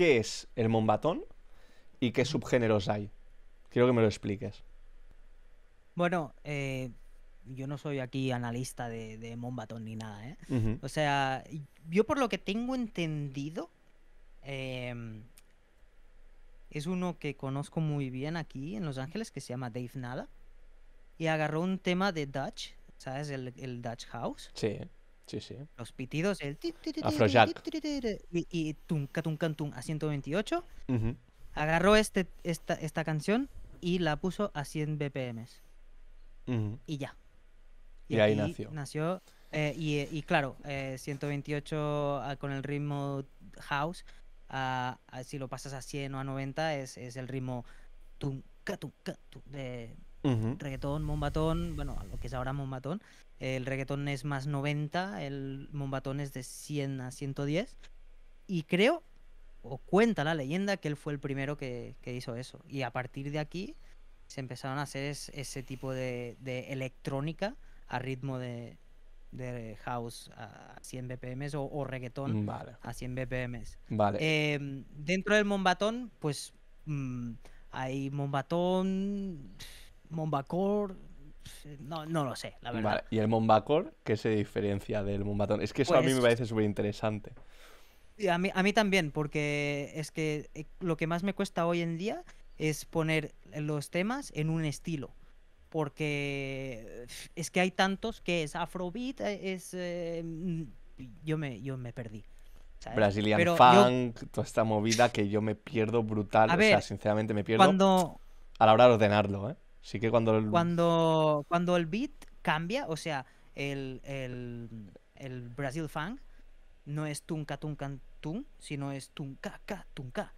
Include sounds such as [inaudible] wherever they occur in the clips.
qué es el mombatón y qué subgéneros hay. Quiero que me lo expliques. Bueno, eh, yo no soy aquí analista de, de Mombatón ni nada, ¿eh? O sea, yo por lo que tengo entendido, em, es uno que conozco muy bien aquí en Los Ángeles que se llama Dave Nada y agarró un tema de Dutch, ¿sabes? El, el Dutch House. Sí. Los pitidos, el... Afrojack. Y, y tunca, a 128. Agarró este, esta, canción y la puso a 100 BPMs. Y ya. Y, ahí nació. Eh, y, claro, 128 eh, ah, con el ritmo house, ah, ah, si lo pasas a 100 o a 90 es, el ritmo tunca, de Reggaetón, mombatón, bueno, lo que es ahora mombatón. El reggaetón es más 90, el mombatón es de 100 a 110. Y creo, o cuenta la leyenda, que él fue el primero que, hizo eso. Y a partir de aquí se empezaron a hacer ese tipo de, electrónica a ritmo de, house a 100 bpm o, reggaetón a 100 bpm Vale. Em, dentro del mombatón, pues mm, hay mombatón Mombacor. Eh, no, lo sé, la verdad. ¿Y el Mombacor qué se diferencia del Mombatón? Es que eso a mí me pues parece súper interesante. A mí, a mí también, porque es que eh, lo que más me cuesta hoy en día es poner los temas en un estilo. Porque eh, es que hay tantos que es afrobeat, es. Mm, yo, me, yo me perdí. ¿sabes? Brazilian funk, toda esta movida que yo me pierdo brutal. o sea, sinceramente me pierdo a la hora de ordenarlo, ¿eh? Sí que cuando el... Cuando, cuando el beat cambia, o sea, el, el, el Brasil Funk no es tunca tunca tun, sino es tunca ca tunka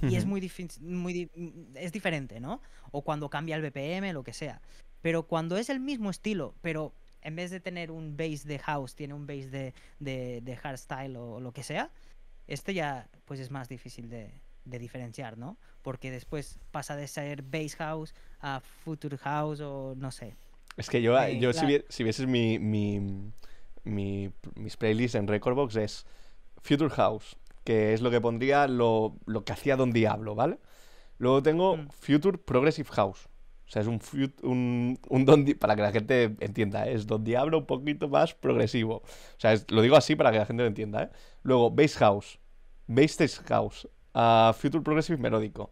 Y es muy, difícil, es diferente, ¿no? O cuando cambia el BPM, lo que sea. Pero cuando es el mismo estilo, pero en vez de tener un bass de house, tiene un bass de, de, hardstyle o, o lo que sea, este ya pues es más difícil de, de diferenciar, ¿no? Porque después pasa de ser Base House a Future House o no sé. Es que yo, yo si, si, vieses mi, mis playlists en Recordbox es Future House, que es lo que pondría lo, que hacía Don Diablo, ¿vale? Luego tengo mm. Future Progressive House. O sea, es un, un, un Don para que la gente entienda, ¿eh? es Don Diablo un poquito más progresivo. O sea, lo digo así para que la gente lo entienda. ¿eh? Luego, base House, Bass House, Future Progressive melódico,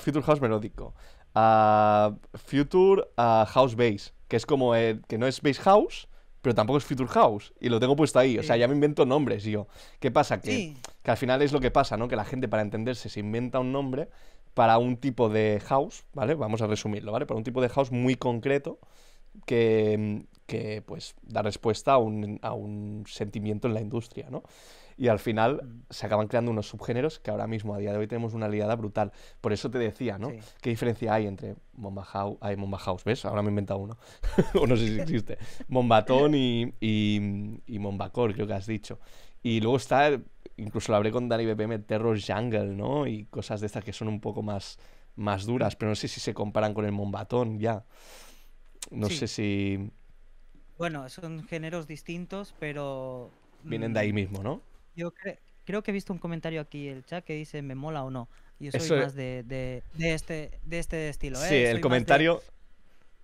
Future House melódico, a Future House Base, que es como que no es Base House, pero tampoco es Future House. Y lo tengo puesto ahí. O sea, ya me invento nombres, yo. ¿Qué pasa? Que, que, al final es lo que pasa, ¿no? Que la gente, para entenderse, se inventa un nombre para un tipo de house, ¿vale? Vamos a resumirlo, ¿vale? Para un tipo de house muy concreto que, pues, da respuesta a un, a un sentimiento en la industria, ¿no? y al final se acaban creando unos subgéneros que ahora mismo, a día de hoy, tenemos una liada brutal. Por eso te decía, ¿no? ¿Qué diferencia hay entre Momba House, hay ¿ves? Ahora me he inventado uno, [laughs] o no sé si existe, Mombatón y, y, creo que has dicho. Y luego está, incluso lo hablé con Dani BPM, Terror Jungle, ¿no? Y cosas de estas que son un poco más, más duras, pero no sé si se comparan con el Mombatón ya. No sé si... Bueno, son géneros distintos, pero... Vienen de ahí mm, mismo, ¿no? Yo creo que he visto un comentario aquí el chat que dice me mola o no. Yo soy más e-, de, este, de este estilo. ¿eh? Sí, el comentario.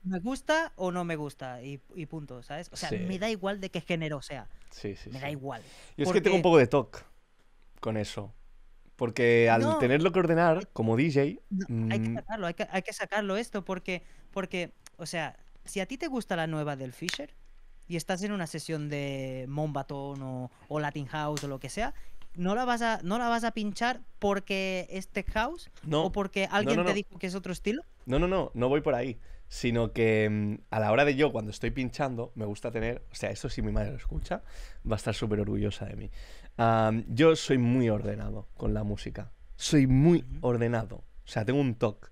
¿Me gusta o no me gusta? Y, punto, ¿sabes? O sea, me da igual de qué género sea. Sí, sí. Me da igual. Yo es que tengo un poco de toque con eso. Porque al tenerlo que ordenar, como DJ. hay que mm, sacarlo, hay que sacarlo esto, porque, porque, o sea, si a ti te gusta la nueva del Fisher, y estás en una sesión de Monbatón o, Latin House o lo que sea, no la vas a, no la vas a pinchar porque es Tech House no, o porque alguien te dijo que es otro estilo? No, no, no, no voy por ahí. Sino que mm, a la hora de yo, cuando estoy pinchando, me gusta tener. O sea, eso si mi madre lo escucha, va a estar súper orgullosa de mí. yo soy muy ordenado con la música. Soy muy ordenado. O sea, tengo un toque.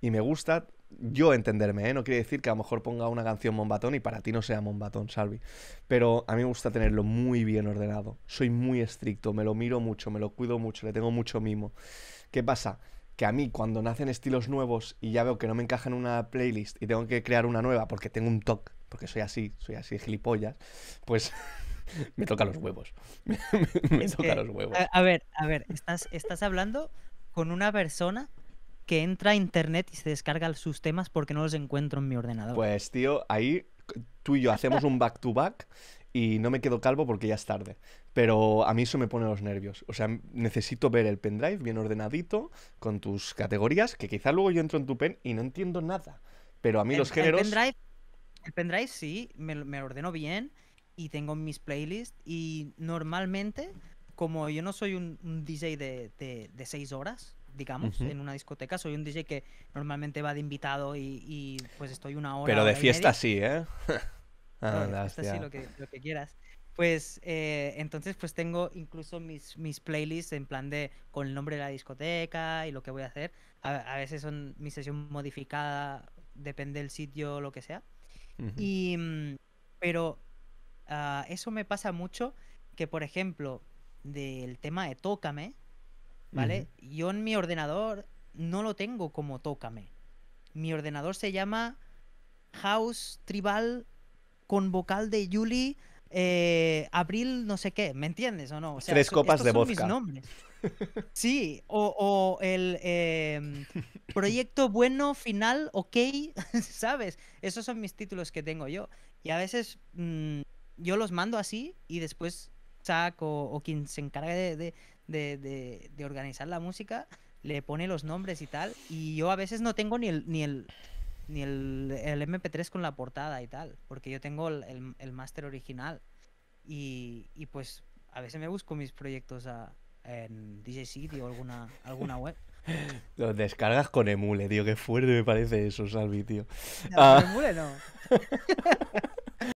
Y me gusta yo entenderme, ¿eh? no quiere decir que a lo mejor ponga una canción Monbatón y para ti no sea Batón, Salvi. Pero a mí me gusta tenerlo muy bien ordenado. Soy muy estricto, me lo miro mucho, me lo cuido mucho, le tengo mucho mimo. ¿Qué pasa? Que a mí cuando nacen estilos nuevos y ya veo que no me encaja en una playlist y tengo que crear una nueva porque tengo un toque, porque soy así, soy así gilipollas, pues [laughs] me toca los huevos. [laughs] me, los huevos. A, ver, a ver, estás, estás hablando con una persona que entra a internet y se descarga sus temas porque no los encuentro en mi ordenador. Pues tío, ahí tú y yo hacemos un back to back y no me quedo calvo porque ya es tarde. Pero a mí eso me pone los nervios. O sea, necesito ver el pendrive bien ordenadito, con tus categorías, que quizás luego yo entro en tu pen y no entiendo nada. Pero a mí los géneros... El pendrive, el pendrive sí, me, lo ordeno bien y tengo mis playlists y normalmente, como yo no soy un, DJ de, de, de seis horas, digamos, en una discoteca. Soy un DJ que normalmente va de invitado y, pues estoy una hora. Pero de ¿eh? [laughs] ah, fiesta sí, ¿eh? ah, de sí, lo que, quieras. Pues eh, entonces pues tengo incluso mis, mis playlists en plan de con el nombre de la discoteca y lo que voy a hacer. A, veces son mi sesión modificada, depende del sitio, lo que sea. Mm, pero ah, eso me pasa mucho que por ejemplo del tema de Tócame, ¿vale? Yo en mi ordenador no lo tengo como tócame. Mi ordenador se llama House Tribal con vocal de Yuli, eh, Abril no sé qué, ¿me entiendes o no? Tres copas de voz. vodka. [laughs] Sí, o, el em, proyecto bueno, final, ok, [laughs] ¿sabes? Esos son mis títulos que tengo yo. Y a veces mm, yo los mando así y después o, quien se encargue de, de, de, de, organizar la música le pone los nombres y tal. Y yo a veces no tengo ni el, ni el, ni el, el MP3 con la portada y tal, porque yo tengo el, el, máster original. Y, y, pues a veces me busco mis proyectos a, en DJ City o alguna, alguna web. [laughs] Los descargas con emule, tío. Qué fuerte me parece eso, Salvi, tío. Con ah. emule no. [laughs]